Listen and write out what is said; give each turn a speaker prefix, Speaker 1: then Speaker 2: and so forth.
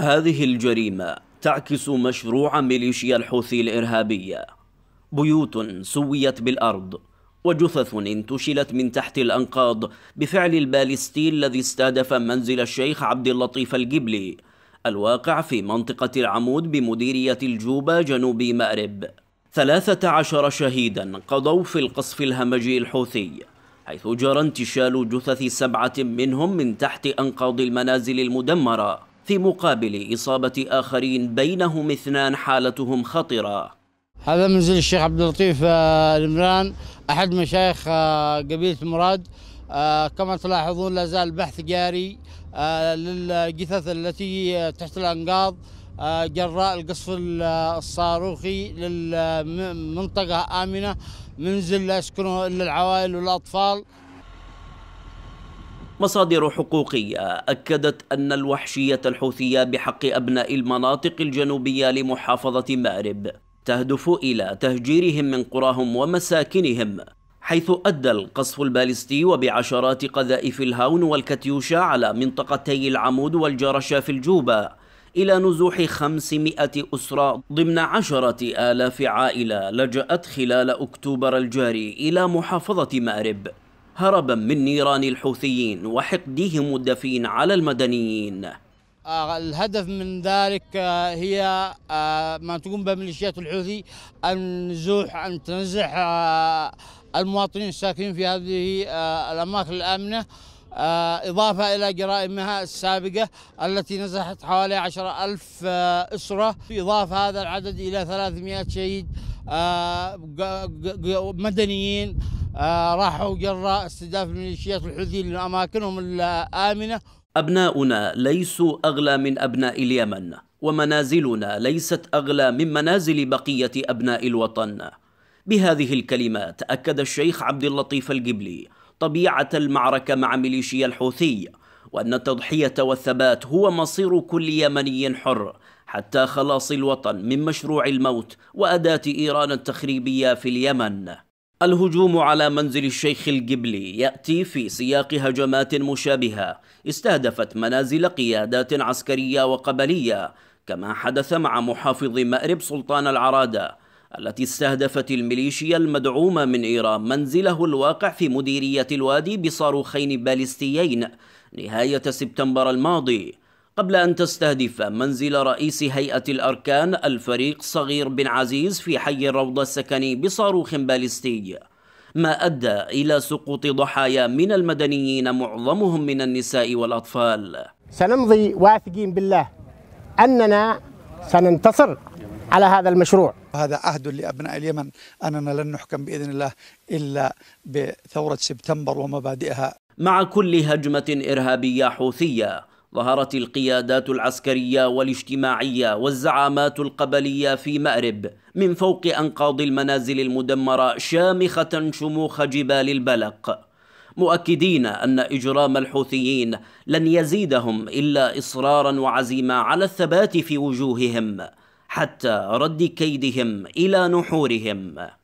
Speaker 1: هذه الجريمة تعكس مشروع ميليشيا الحوثي الإرهابية بيوت سويت بالأرض وجثث انتشلت من تحت الأنقاض بفعل البالستي الذي استهدف منزل الشيخ عبد اللطيف الجبلي الواقع في منطقة العمود بمديرية الجوبة جنوب مأرب ثلاثة عشر شهيدا قضوا في القصف الهمجي الحوثي حيث جرى انتشال جثث سبعة منهم من تحت أنقاض المنازل المدمرة في مقابل إصابة آخرين بينهم اثنان حالتهم خطرة
Speaker 2: هذا منزل الشيخ عبد اللطيف آه، المران أحد مشايخ آه، قبيلة مراد آه، كما تلاحظون لا زال بحث جاري للجثث التي تحت الأنقاض جراء القصف الصاروخي للمنطقة آمنة منزل لا يسكنه إلا العوائل والأطفال
Speaker 1: مصادر حقوقية أكدت أن الوحشية الحوثية بحق أبناء المناطق الجنوبية لمحافظة مأرب تهدف إلى تهجيرهم من قراهم ومساكنهم حيث أدى القصف البالستي وبعشرات قذائف الهاون والكتيوشا على منطقتي العمود والجرشة في الجوبة إلى نزوح 500 أسرة ضمن عشرة آلاف عائلة لجأت خلال أكتوبر الجاري إلى محافظة مأرب هربا من نيران الحوثيين وحقدهم الدفين على المدنيين
Speaker 2: آه، الهدف من ذلك آه، هي آه، ما تقوم به ميليشيات الحوثي النزوح أن تنزح المواطنين الساكنين في هذه الأماكن الآمنة إضافة إلى جرائمها السابقة التي نزحت حوالي عشر ألف أسرة إضافة هذا العدد إلى 300 شهيد مدنيين آه، راحوا جراء استهداف الميليشيات الحوثيين لأماكنهم الآمنة
Speaker 1: أبناؤنا ليسوا أغلى من أبناء اليمن ومنازلنا ليست أغلى من منازل بقية أبناء الوطن بهذه الكلمات أكد الشيخ عبد اللطيف الجبلي طبيعة المعركة مع ميليشيا الحوثي وأن التضحية والثبات هو مصير كل يمني حر حتى خلاص الوطن من مشروع الموت وأداة إيران التخريبية في اليمن الهجوم على منزل الشيخ القبلي يأتي في سياق هجمات مشابهة استهدفت منازل قيادات عسكرية وقبلية كما حدث مع محافظ مأرب سلطان العرادة التي استهدفت الميليشيا المدعومة من إيران منزله الواقع في مديرية الوادي بصاروخين باليستيين نهاية سبتمبر الماضي قبل أن تستهدف منزل رئيس هيئة الأركان الفريق صغير بن عزيز في حي الروضة السكني بصاروخ باليستي ما أدى إلى سقوط ضحايا من المدنيين معظمهم من النساء والأطفال
Speaker 2: سنمضي واثقين بالله أننا سننتصر على هذا المشروع هذا عهد لأبناء اليمن أننا لن نحكم بإذن الله إلا بثورة سبتمبر ومبادئها
Speaker 1: مع كل هجمة إرهابية حوثية ظهرت القيادات العسكرية والاجتماعية والزعامات القبلية في مأرب من فوق أنقاض المنازل المدمرة شامخة شموخ جبال البلق مؤكدين أن إجرام الحوثيين لن يزيدهم إلا إصرارا وعزيمة على الثبات في وجوههم حتى رد كيدهم إلى نحورهم